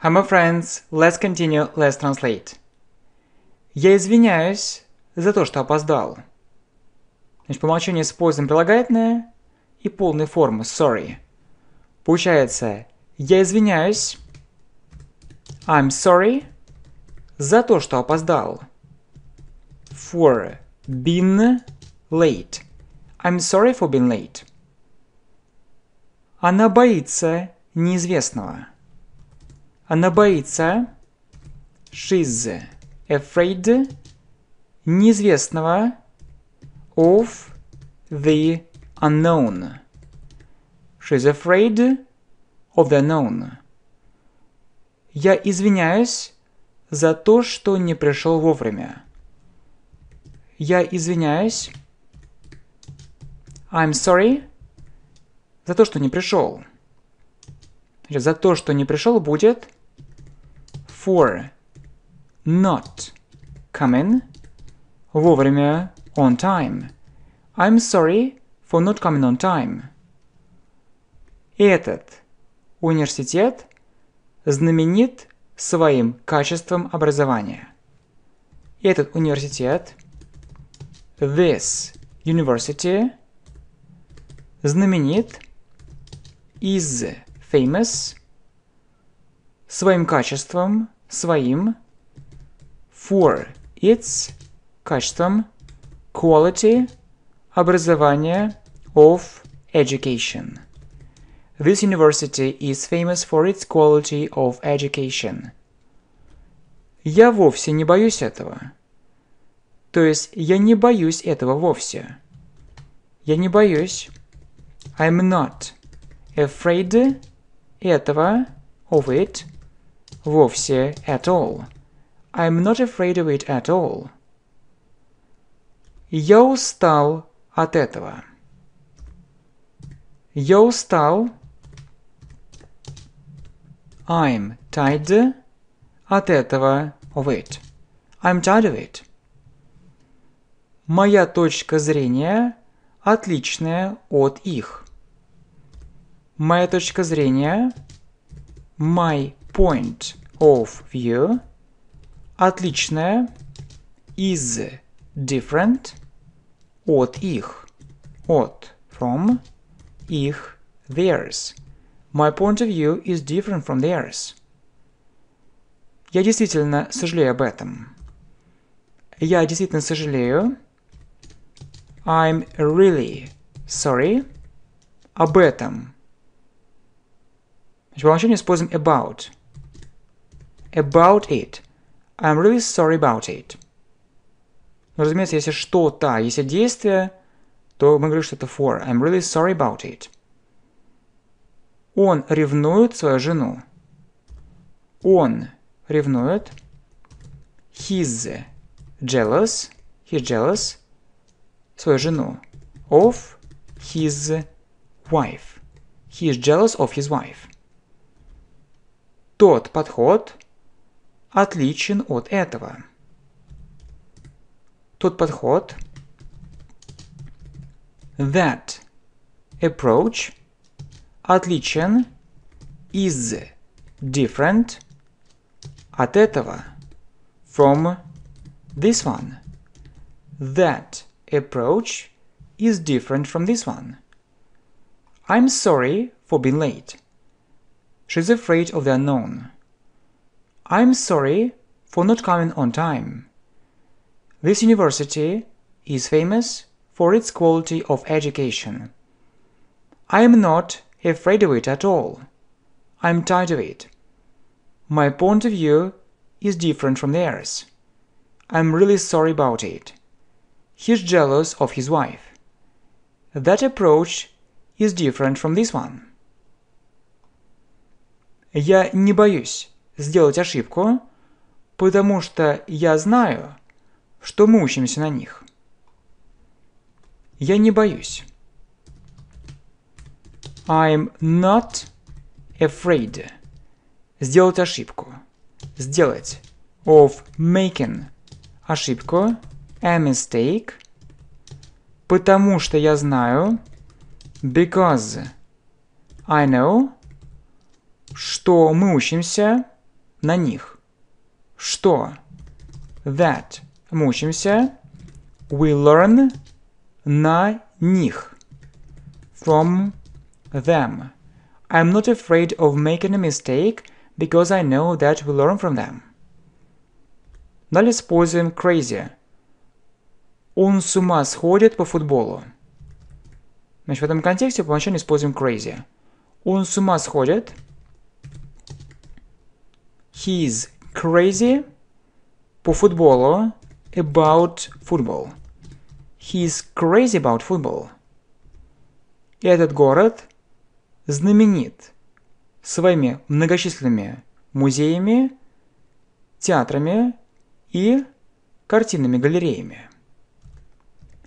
Hi, my friends, let's continue, let's translate. Я извиняюсь за то, что опоздал. Значит, по умолчанию используем прилагательное и полной формы sorry. Получается, я извиняюсь, I'm sorry, за то, что опоздал. For being late. I'm sorry for being late. Она боится неизвестного. Она боится. She's afraid неизвестного of the unknown. She's afraid of the unknown. Я извиняюсь за то, что не пришел вовремя. Я извиняюсь. I'm sorry. За то, что не пришел. за то, что не пришел, будет for not coming вовремя on time. I'm sorry for not coming on time. Этот университет знаменит своим качеством образования. Этот университет this university знаменит is famous своим качеством своим, for its custom quality образование of education. This university is famous for its quality of education. Я вовсе не боюсь этого. То есть я не боюсь этого вовсе. Я не боюсь. I'm not afraid этого of it – вовсе at all. I'm not afraid of it at all. Я устал от этого. Я устал. I'm tired от этого of it. I'm tired of it. Моя точка зрения отличная от их. Моя точка зрения my point of view, отличное, is different, от их, от, from, их, theirs. My point of view is different from theirs. Я действительно сожалею об этом. Я действительно сожалею. I'm really sorry об этом. Значит, по умолчанию используем about – about it. I'm really sorry about it. Но, разумеется, если что-то, если действие, то мы говорим, что это for. I'm really sorry about it. Он ревнует свою жену. Он ревнует. He's jealous. He's jealous. Свою жену. Of his wife. He is jealous of his wife. Тот подход – отличен от этого. Тот подход that approach отличен is different от этого from this one. That approach is different from this one. I'm sorry for being late. She's afraid of the unknown. I'm sorry for not coming on time. This university is famous for its quality of education. I am not afraid of it at all. I'm tired of it. My point of view is different from theirs. I'm really sorry about it. He's jealous of his wife. That approach is different from this one. Я не боюсь. сделать ошибку, потому что я знаю, что мы учимся на них. Я не боюсь. I'm not afraid. Сделать ошибку. Сделать. Of making. Ошибку. A mistake. Потому что я знаю. Because I know. Что мы учимся на них. Что? That. Мучимся. We learn на них. From them. I'm not afraid of making a mistake because I know that we learn from them. Далее используем crazy. Он с ума сходит по футболу. Значит, в этом контексте поначалу используем crazy. Он с ума сходит – He's crazy по футболу about football. He's crazy about football. И этот город знаменит своими многочисленными музеями, театрами и картинными галереями.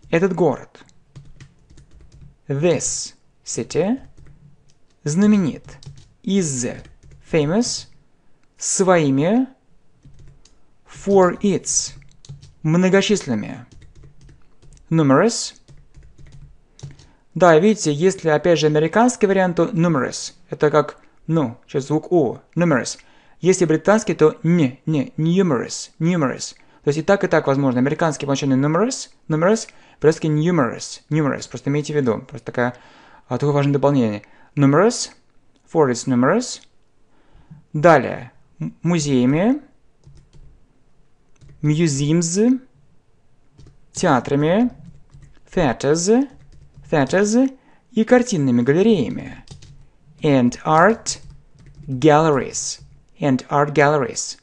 Этот город, this city, знаменит, is famous своими for its многочисленными numerous. Да, видите, если опять же американский вариант, то numerous. Это как ну, сейчас звук у, numerous. Если британский, то не, не, numerous, numerous. То есть и так, и так возможно. Американский обозначение numerous, numerous, британский numerous, numerous. Просто имейте в виду, просто такая, а, такое важное дополнение. Numerous, for its numerous. Далее, музеями, museums, театрами, theaters, theaters и картинными галереями, and art galleries, and art galleries.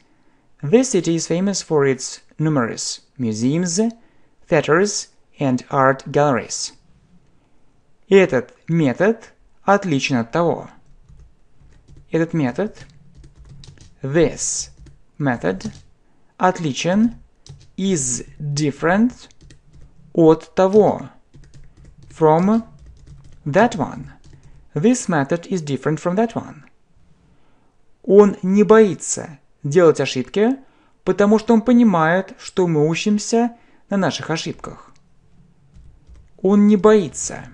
This city is famous for its numerous museums, theaters and art galleries. этот метод отличен от того. Этот метод – This method отличен is different от того from that one. This method is different from that one. Он не боится делать ошибки, потому что он понимает, что мы учимся на наших ошибках. Он не боится.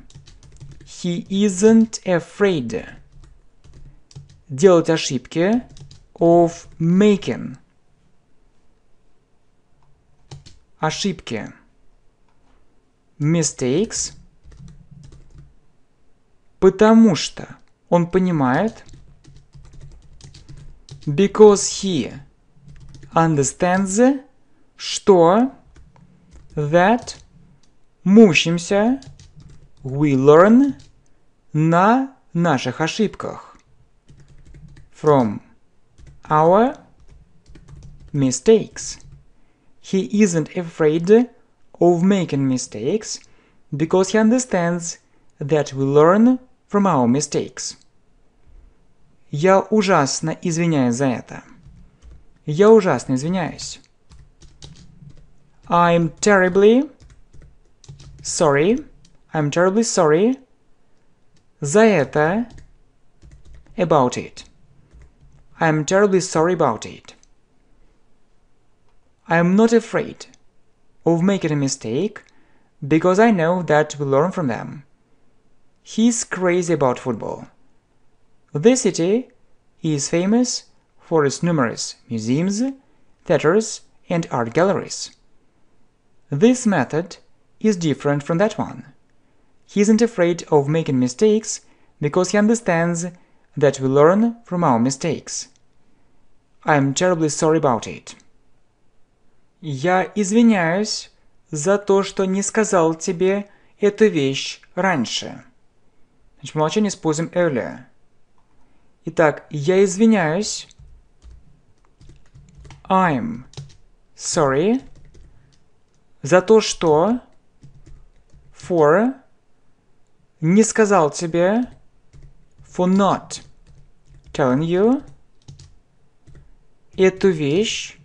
He isn't afraid. Делать ошибки – of making. Ошибки. Mistakes. Потому что он понимает. Because he understands, что that мы учимся, we learn на наших ошибках. From our mistakes. He isn't afraid of making mistakes because he understands that we learn from our mistakes. Я ужасно извиняюсь за это. Я ужасно извиняюсь. I'm terribly sorry. I'm terribly sorry. За это. About it. I am terribly sorry about it. I am not afraid of making a mistake because I know that we learn from them. He's crazy about football. This city is famous for its numerous museums, theaters, and art galleries. This method is different from that one. He isn't afraid of making mistakes because he understands that we learn from our mistakes. I am terribly sorry about it. Я извиняюсь за то, что не сказал тебе эту вещь раньше. Значит, молчание используем earlier. Итак, я извиняюсь. I'm sorry за то, что for не сказал тебе for not telling you эту вещь,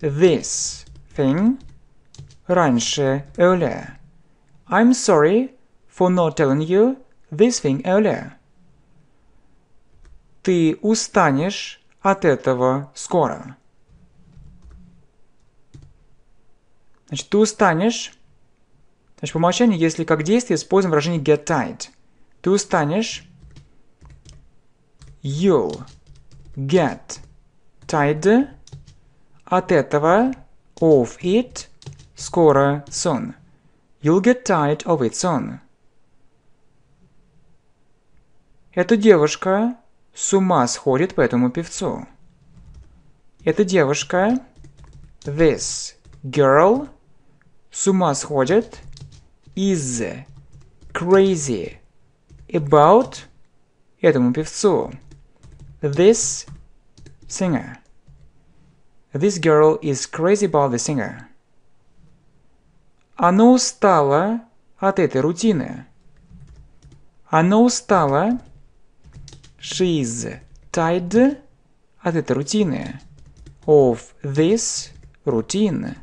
this thing, раньше, earlier. I'm sorry for not telling you this thing earlier. Ты устанешь от этого скоро. Значит, ты устанешь. Значит, по умолчанию, если как действие, используем выражение get tired. Ты устанешь you'll get tired от этого of it скоро soon. You'll get tired of it soon. Эта девушка с ума сходит по этому певцу. Эта девушка, this girl, с ума сходит, is crazy about этому певцу. This singer. This girl is crazy about the singer. Оно устало от этой рутины. Оно устало. She is tired от этой рутины. Of this routine.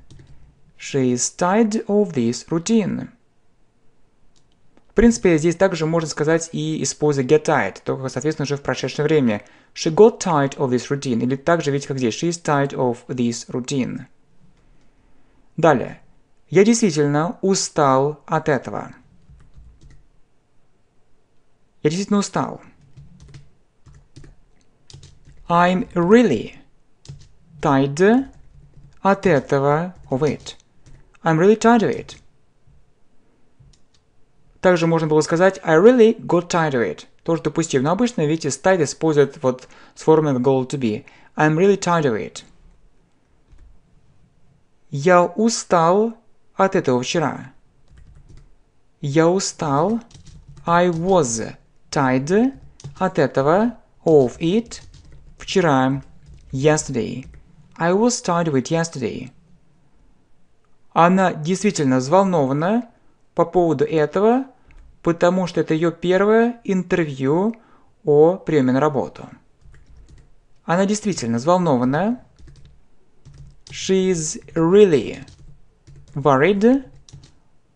She is tired of this routine. В принципе, здесь также можно сказать и используя get tired, только, соответственно, уже в прошедшем времени. She got tired of this routine. Или также видите, как здесь. She is tired of this routine. Далее. Я действительно устал от этого. Я действительно устал. I'm really tired от этого of it. I'm really tired of it. Также можно было сказать I really got tired of it тоже допустим. Но обычно, видите, state использует вот с формой goal to be. I'm really tired of it. Я устал от этого вчера. Я устал. I was tired от этого of it вчера. Yesterday. I was tired of it yesterday. Она действительно взволнована по поводу этого потому что это ее первое интервью о приеме на работу. Она действительно взволнована. She's really worried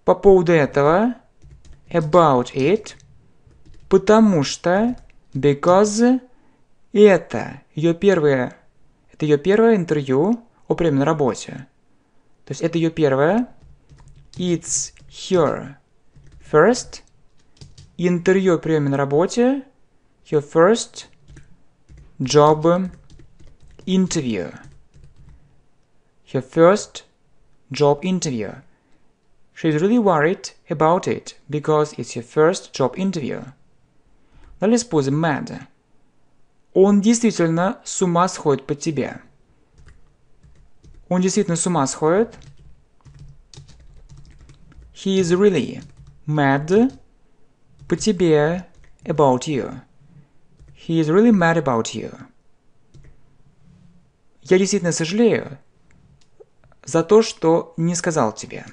по поводу этого about it, потому что because это ее первое, это ее первое интервью о приеме на работе. То есть это ее первое. It's her first интервью о приеме на работе, your first job interview. Your first job interview. She's really worried about it because it's your first job interview. Далее используем mad. Он действительно с ума сходит по тебе. Он действительно с ума сходит. He is really mad По тебе. About you. He is really mad about you. Я действительно сожалею за то, что не сказал тебе.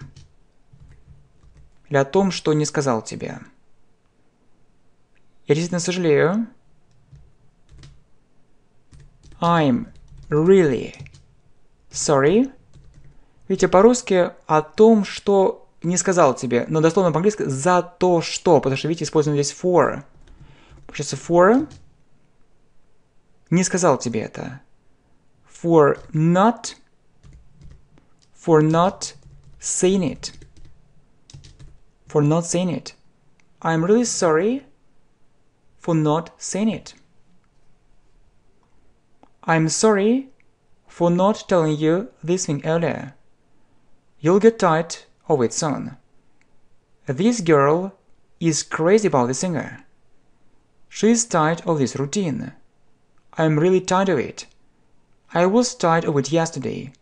Или о том, что не сказал тебе. Я действительно сожалею. I'm really sorry. Видите, по-русски о том, что не сказал тебе, но дословно по-английски за то, что, потому что, видите, используем здесь for. Получается for не сказал тебе это. For not for not saying it. For not saying it. I'm really sorry for not saying it. I'm sorry for not telling you this thing earlier. You'll get tired of its own. This girl is crazy about the singer. She's tired of this routine. I'm really tired of it. I was tired of it yesterday.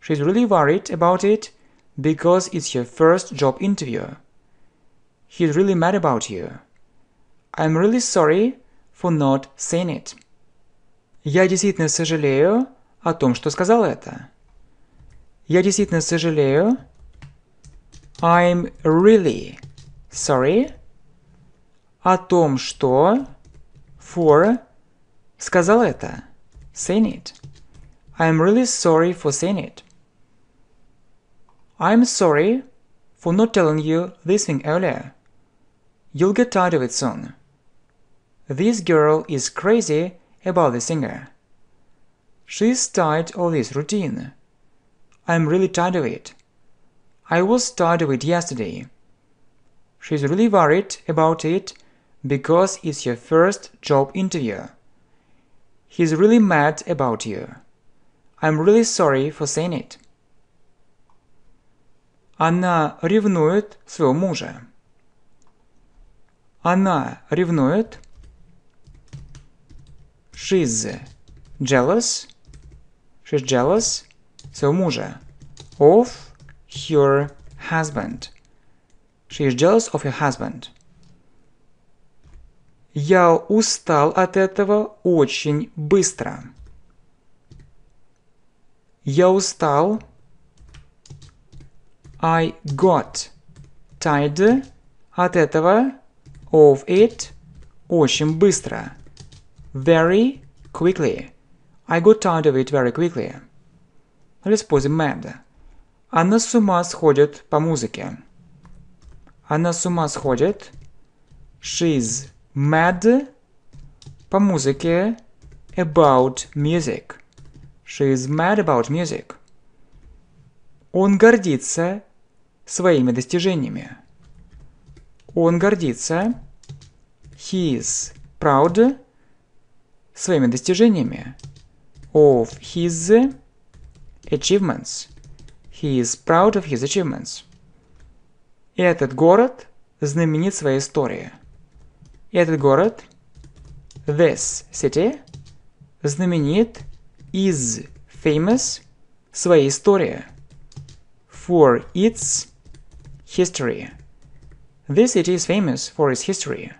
She's really worried about it because it's her first job interview. He's really mad about you. I'm really sorry for not saying it. Я действительно сожалею о том, что сказал это. Я действительно сожалею I'm really sorry. О том, что for сказал это. Saying it. I'm really sorry for saying it. I'm sorry for not telling you this thing earlier. You'll get tired of it soon. This girl is crazy about the singer. She's tired of this routine. I'm really tired of it. I was start with yesterday. She's really worried about it because it's your first job interview. He's really mad about you. I'm really sorry for saying it. Она ревнует своего мужа. Она ревнует. She's jealous. She's jealous своего мужа. Of your husband. She is jealous of your husband. Я устал от этого очень быстро. Я устал. I got tired от этого of it очень быстро. Very quickly. I got tired of it very quickly. Let's pause a Она с ума сходит по музыке. Она с ума сходит. She's mad по музыке about music. She's mad about music. Он гордится своими достижениями. Он гордится he is proud своими достижениями of his achievements – He is proud of his achievements. этот город знаменит своей историей. этот город, this city, знаменит is famous своей историей. For its history. This city is famous for its history.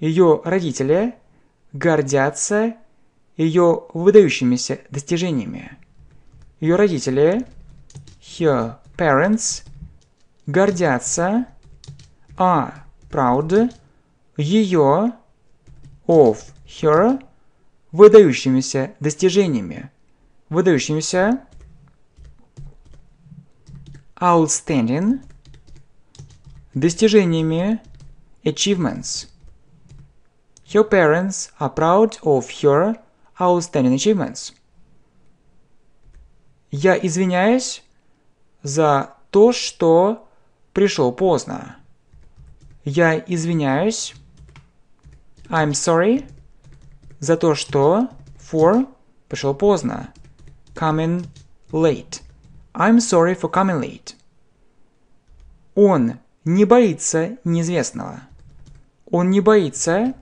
Ее родители гордятся ее выдающимися достижениями. Ее родители her parents, гордятся, are proud, ее, of her, выдающимися достижениями, выдающимися, outstanding, достижениями, achievements. Her parents are proud of her outstanding achievements. Я извиняюсь, за то, что пришел поздно. Я извиняюсь. I'm sorry. За то, что for пришел поздно. Coming late. I'm sorry for coming late. Он не боится неизвестного. Он не боится.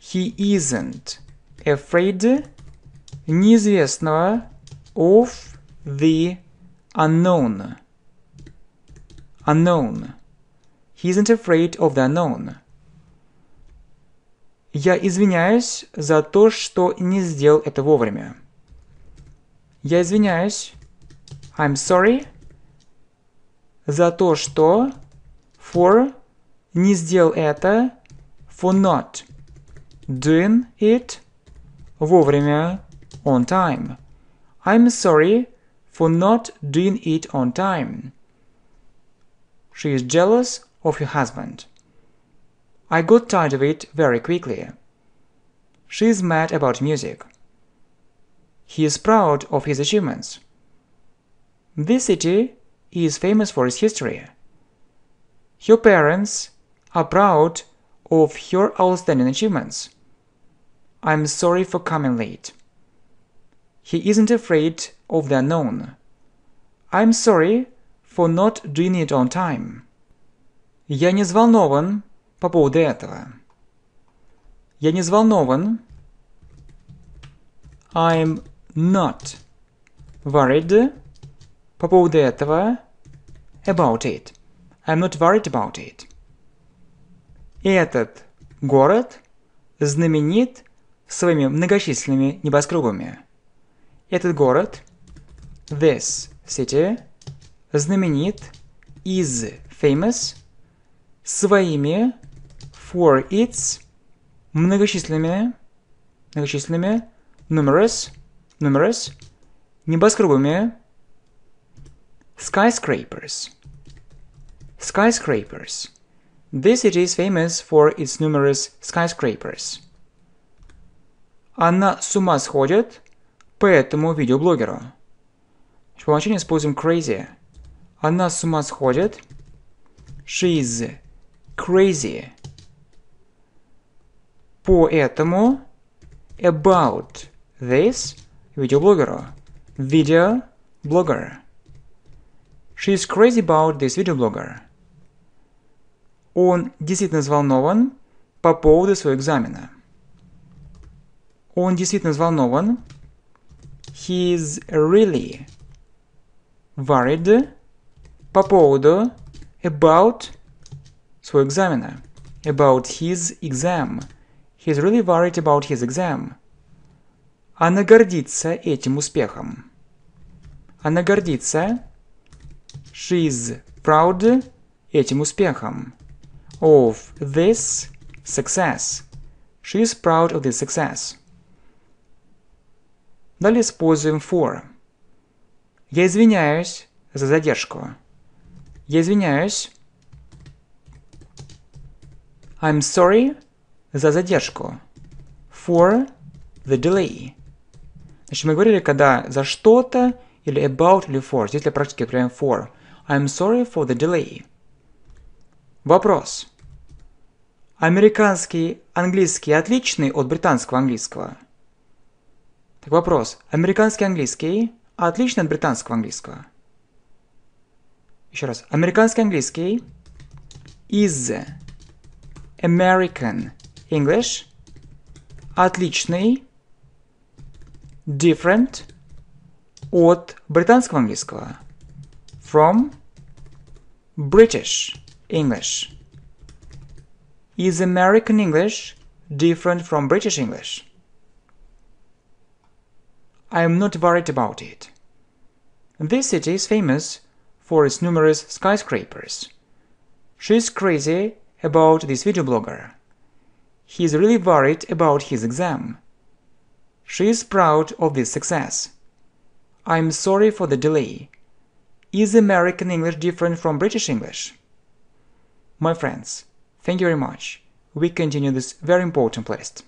He isn't afraid неизвестного of the unknown. Unknown. He isn't afraid of the unknown. Я извиняюсь за то, что не сделал это вовремя. Я извиняюсь. I'm sorry. За то, что for не сделал это for not doing it вовремя on time. I'm sorry for not doing it on time. She is jealous of her husband. I got tired of it very quickly. She is mad about music. He is proud of his achievements. This city is famous for its history. Her parents are proud of her outstanding achievements. I'm sorry for coming late. He isn't afraid of the unknown. I'm sorry for not doing it on time. Я не взволнован по поводу этого. Я не взволнован. I'm not worried по поводу этого about it. I'm not worried about it. Этот город знаменит своими многочисленными небоскребами. Этот город, this city, знаменит, is famous, своими, for its, многочисленными, многочисленными, numerous, numerous, небоскребами, skyscrapers, skyscrapers. This city is famous for its numerous skyscrapers. Она с ума сходит по этому видеоблогеру. По умолчанию используем crazy. Она с ума сходит. She's crazy. По этому about this видеоблогеру. Видеоблогер. She is crazy about this видеоблогер. Он действительно взволнован по поводу своего экзамена. Он действительно взволнован he's really worried по поводу about свой экзамена, about his exam. He's really worried about his exam. Она гордится этим успехом. Она гордится. She's proud этим успехом. Of this success. She's proud of this success. Далее используем for. Я извиняюсь за задержку. Я извиняюсь. I'm sorry за задержку. For the delay. Значит, мы говорили, когда за что-то, или about, или for. Здесь для практики отправляем for. I'm sorry for the delay. Вопрос. Американский английский отличный от британского английского? Вопрос. Американский английский отличный от британского английского? Еще раз. Американский английский is American English отличный different от британского английского from British English. Is American English different from British English? I am not worried about it. This city is famous for its numerous skyscrapers. She's crazy about this video He He's really worried about his exam. She is proud of this success. I'm sorry for the delay. Is American English different from British English? My friends, thank you very much. We continue this very important list.